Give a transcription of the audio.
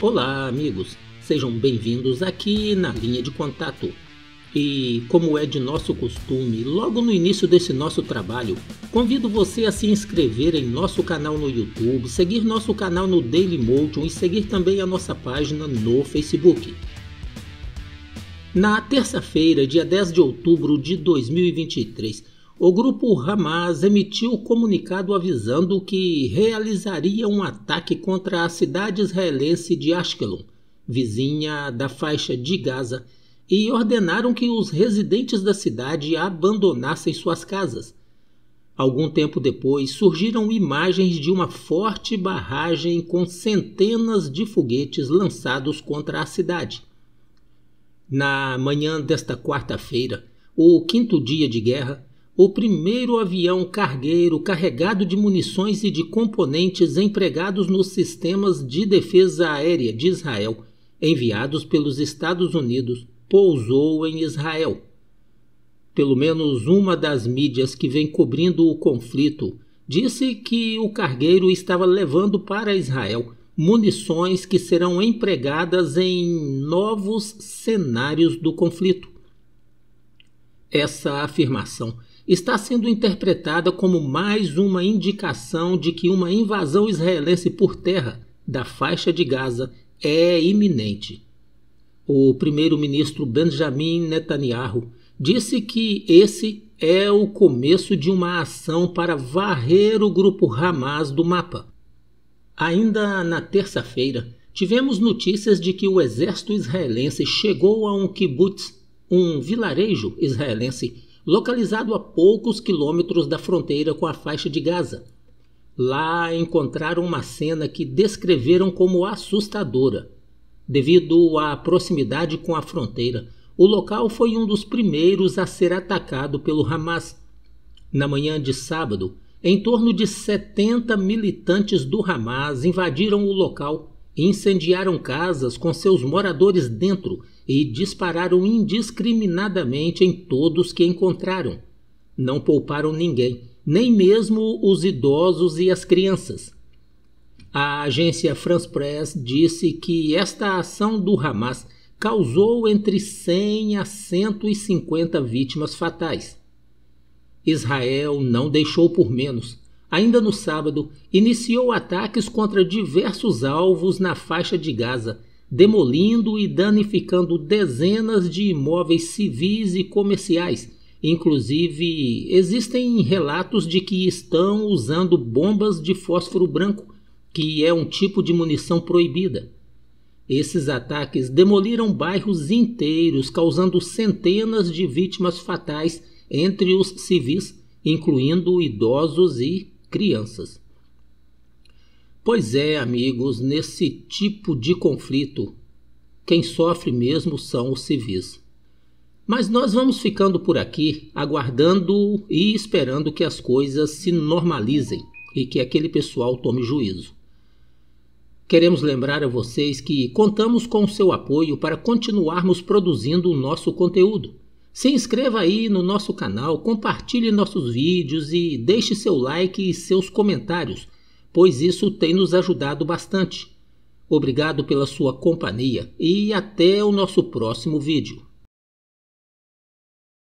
Olá, amigos! Sejam bem-vindos aqui na linha de contato. E, como é de nosso costume, logo no início desse nosso trabalho, convido você a se inscrever em nosso canal no YouTube, seguir nosso canal no Dailymotion e seguir também a nossa página no Facebook. Na terça-feira, dia 10 de outubro de 2023, o grupo Hamas emitiu comunicado avisando que realizaria um ataque contra a cidade israelense de Ashkelon, vizinha da faixa de Gaza, e ordenaram que os residentes da cidade abandonassem suas casas. Algum tempo depois, surgiram imagens de uma forte barragem com centenas de foguetes lançados contra a cidade. Na manhã desta quarta-feira, o quinto dia de guerra, o primeiro avião cargueiro carregado de munições e de componentes empregados nos sistemas de defesa aérea de Israel, enviados pelos Estados Unidos, pousou em Israel. Pelo menos uma das mídias que vem cobrindo o conflito disse que o cargueiro estava levando para Israel munições que serão empregadas em novos cenários do conflito. Essa afirmação está sendo interpretada como mais uma indicação de que uma invasão israelense por terra da faixa de Gaza é iminente. O primeiro-ministro Benjamin Netanyahu disse que esse é o começo de uma ação para varrer o grupo Hamas do mapa. Ainda na terça-feira, tivemos notícias de que o exército israelense chegou a um kibbutz, um vilarejo israelense, localizado a poucos quilômetros da fronteira com a faixa de Gaza. Lá encontraram uma cena que descreveram como assustadora. Devido à proximidade com a fronteira, o local foi um dos primeiros a ser atacado pelo Hamas. Na manhã de sábado, em torno de 70 militantes do Hamas invadiram o local incendiaram casas com seus moradores dentro e dispararam indiscriminadamente em todos que encontraram. Não pouparam ninguém, nem mesmo os idosos e as crianças. A agência France Press disse que esta ação do Hamas causou entre 100 a 150 vítimas fatais. Israel não deixou por menos ainda no sábado, iniciou ataques contra diversos alvos na faixa de Gaza, demolindo e danificando dezenas de imóveis civis e comerciais. Inclusive, existem relatos de que estão usando bombas de fósforo branco, que é um tipo de munição proibida. Esses ataques demoliram bairros inteiros, causando centenas de vítimas fatais entre os civis, incluindo idosos e crianças. Pois é, amigos, nesse tipo de conflito, quem sofre mesmo são os civis. Mas nós vamos ficando por aqui, aguardando e esperando que as coisas se normalizem e que aquele pessoal tome juízo. Queremos lembrar a vocês que contamos com o seu apoio para continuarmos produzindo o nosso conteúdo. Se inscreva aí no nosso canal, compartilhe nossos vídeos e deixe seu like e seus comentários, pois isso tem nos ajudado bastante. Obrigado pela sua companhia e até o nosso próximo vídeo.